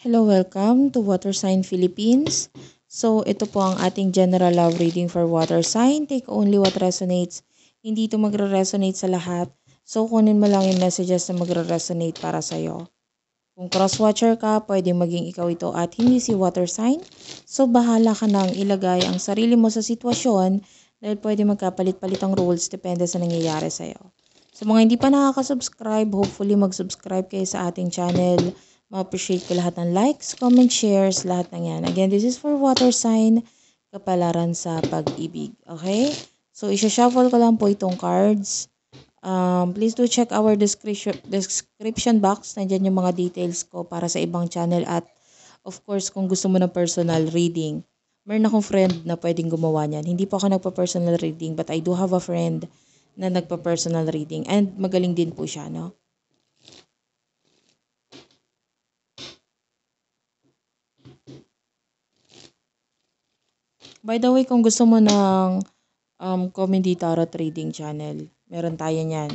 Hello, welcome to Water Sign Philippines. So, ito po ang ating general love reading for water sign. Take only what resonates. Hindi ito magre-resonate sa lahat. So, kunin mo lang yung messages na magre-resonate para sa'yo. Kung cross-watcher ka, pwede maging ikaw ito at hindi si water sign. So, bahala ka nang ilagay ang sarili mo sa sitwasyon dahil pwede magkapalit-palit ang rules depende sa nangyayari sa'yo. Sa mga hindi pa nakaka-subscribe, hopefully mag-subscribe kayo sa ating channel ma-appreciate ko lahat ng likes, comments, shares, lahat ng yan. Again, this is for water sign, kapalaran sa pag-ibig. Okay? So, isa-shuffle ko lang po itong cards. Um, please do check our description, description box. Nandiyan yung mga details ko para sa ibang channel at of course, kung gusto mo ng personal reading. Meron akong friend na pwedeng gumawa niyan. Hindi po ako nagpa-personal reading but I do have a friend na nagpa-personal reading and magaling din po siya, no? By the way, kung gusto mo ng um, Comedy Tarot Trading Channel, meron tayo niyan.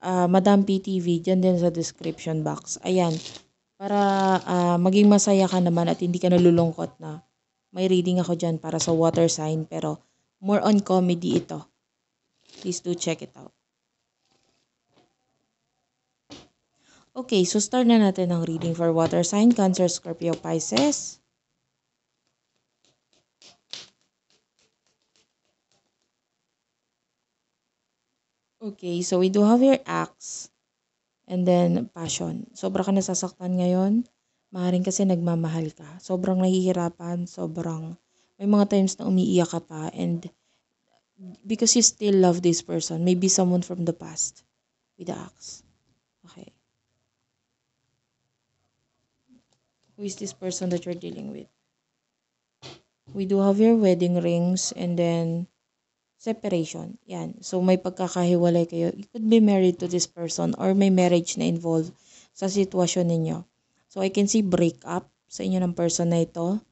Uh, Madam PTV, dyan din sa description box. Ayan, para uh, maging masaya ka naman at hindi ka nalulungkot na. May reading ako dyan para sa water sign, pero more on comedy ito. Please do check it out. Okay, so start na natin ang reading for water sign, Cancer, Scorpio, Pisces. Okay, so we do have your acts and then passion. Sobra ka nasasaktan ngayon, maaaring kasi nagmamahal ka. Sobrang nahihirapan, sobrang may mga times na umiiyak ka pa and because you still love this person, maybe someone from the past with the axe. Okay. Who is this person that you're dealing with? We do have your wedding rings and then separation. Yan. So, may pagkakahiwalay kayo. You could be married to this person or may marriage na involved sa sitwasyon ninyo. So, I can see break up sa inyo ng person na ito.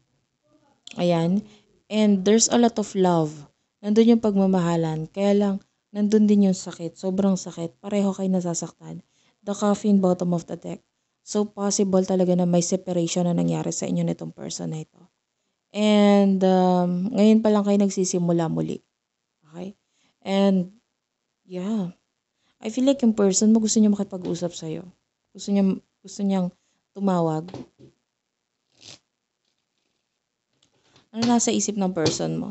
Ayan. And there's a lot of love. Nandun yung pagmamahalan. Kaya lang, nandun din yung sakit. Sobrang sakit. Pareho kayo nasasaktan. The coffin bottom of the deck. So, possible talaga na may separation na nangyari sa inyo nitong person na ito. And um, ngayon pa lang kayo nagsisimula muli. And, yeah. I feel like yung person mo gusto niya makipag-usap sa'yo. Gusto niya, gusto niyang tumawag. Ano nasa isip ng person mo?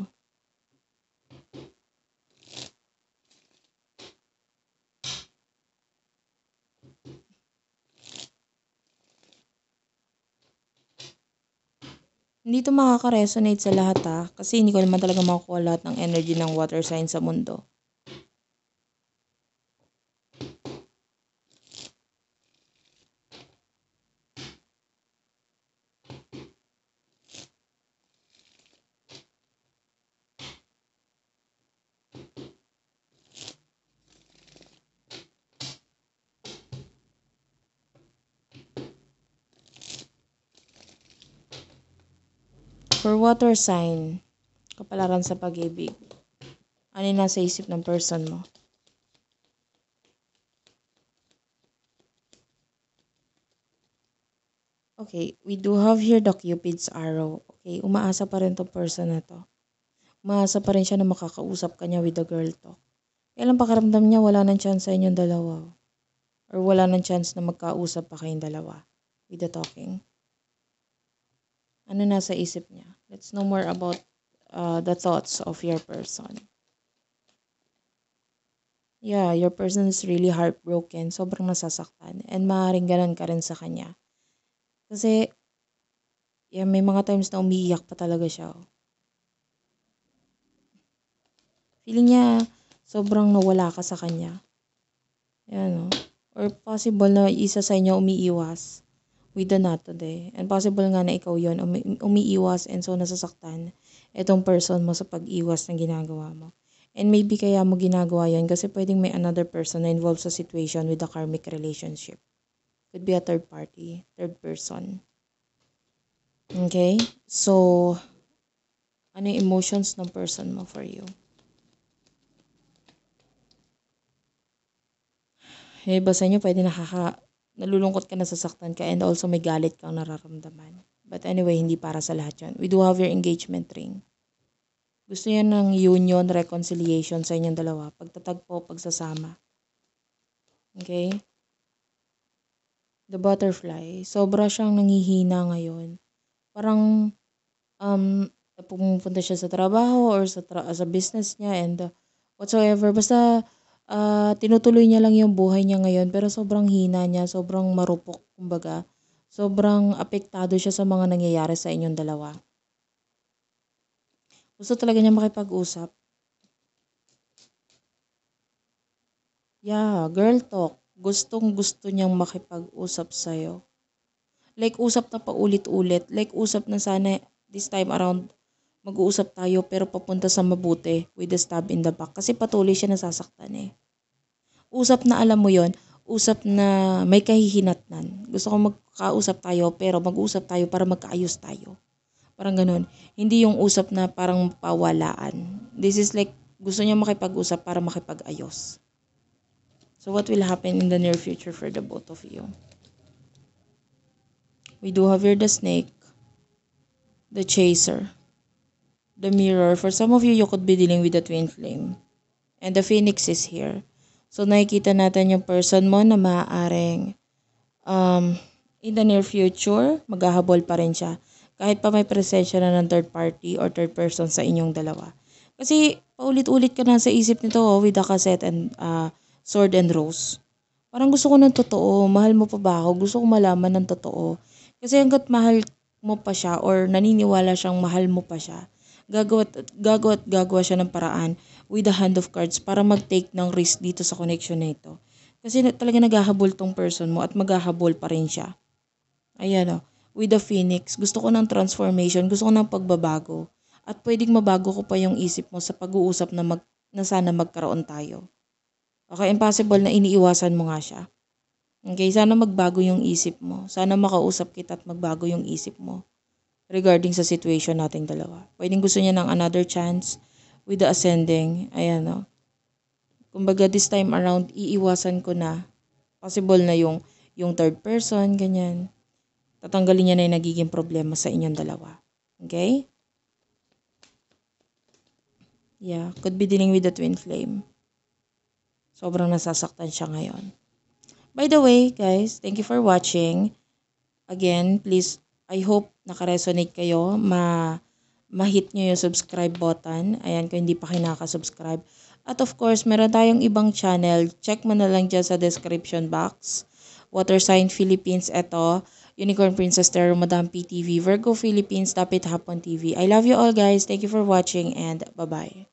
Hindi ito makaka-resonate sa lahat ha, ah. kasi hindi ko naman talaga makukuha lahat ng energy ng water sign sa mundo. For water sign, kapalaran sa pag-ibig. Ano yung nasa isip ng person mo? Okay, we do have here the Cupid's arrow. Okay, umaasa pa rin tong person na to. Umaasa pa rin siya na makakausap kanya with the girl to. lang pakaramdam niya wala nang chance sa inyong dalawa? Or wala nang chance na magkausap pa kayong dalawa with the talking? Ano nasa isip niya? Let's know more about uh, the thoughts of your person. Yeah, your person is really heartbroken. Sobrang nasasaktan. And maaaring ganun ka rin sa kanya. Kasi, yeah, may mga times na umiiyak pa talaga siya. Oh. Feeling niya, sobrang nawala ka sa kanya. Ayan, no? Oh. Or possible na isa sa inyo umiiwas with done not today. And possible nga na ikaw yon umi- umiiwas and so nasasaktan itong person mo sa pag-iwas ng ginagawa mo. And maybe kaya mo ginagawa yan kasi pwedeng may another person na involved sa situation with a karmic relationship. Could be a third party, third person. Okay? So, ano yung emotions ng person mo for you? Yung iba sa inyo pwede nakaka nalulungkot ka, nasasaktan ka, and also may galit kang nararamdaman. But anyway, hindi para sa lahat yan. We do have your engagement ring. Gusto yan ng union, reconciliation sa inyong dalawa. Pagtatagpo, pagsasama. Okay? The butterfly. Sobra siyang nangihina ngayon. Parang, um, pumupunta siya sa trabaho or sa, tra- sa business niya and uh, whatsoever. Basta, ah, tinutuloy niya lang yung buhay niya ngayon pero sobrang hina niya, sobrang marupok kumbaga. Sobrang apektado siya sa mga nangyayari sa inyong dalawa. Gusto talaga niya makipag-usap. Yeah, girl talk. Gustong gusto niyang makipag-usap sa'yo. Like, usap na paulit-ulit. Like, usap na sana this time around mag-uusap tayo pero papunta sa mabuti with a stab in the back kasi patuloy siya nasasaktan eh. Usap na alam mo yon usap na may kahihinatnan. Gusto ko magkausap tayo pero mag-usap tayo para magkaayos tayo. Parang ganun. Hindi yung usap na parang pawalaan. This is like gusto niya makipag-usap para makipag-ayos. So what will happen in the near future for the both of you? We do have here the snake, the chaser the mirror, for some of you, you could be dealing with the twin flame. And the phoenix is here. So, nakikita natin yung person mo na maaaring um, in the near future, maghahabol pa rin siya. Kahit pa may presensya na ng third party or third person sa inyong dalawa. Kasi, paulit-ulit ka na sa isip nito oh, with the cassette and uh, sword and rose. Parang gusto ko ng totoo. Mahal mo pa ba ako? Gusto ko malaman ng totoo. Kasi hanggat mahal mo pa siya or naniniwala siyang mahal mo pa siya, gagawa at gagawa at gagawa siya ng paraan with the hand of cards para mag-take ng risk dito sa connection na ito. Kasi na, talaga naghahabol tong person mo at maghahabol pa rin siya. Ayan o. Oh, with the phoenix, gusto ko ng transformation, gusto ko ng pagbabago. At pwedeng mabago ko pa yung isip mo sa pag-uusap na, mag, na sana magkaroon tayo. Okay, impossible na iniiwasan mo nga siya. Okay, sana magbago yung isip mo. Sana makausap kita at magbago yung isip mo regarding sa situation nating dalawa. Pwedeng gusto niya ng another chance with the ascending. Ayan, no? Kumbaga, this time around, iiwasan ko na. Possible na yung, yung third person, ganyan. Tatanggalin niya na yung nagiging problema sa inyong dalawa. Okay? Yeah, could be dealing with the twin flame. Sobrang nasasaktan siya ngayon. By the way, guys, thank you for watching. Again, please I hope nakaresonate kayo, ma mahit hit nyo yung subscribe button. Ayan, kung hindi pa kayo nakasubscribe. At of course, meron tayong ibang channel. Check mo na lang dyan sa description box. Water Sign Philippines, eto. Unicorn Princess Terror, Madam PTV, Virgo Philippines, Dapit Hapon TV. I love you all guys. Thank you for watching and bye-bye.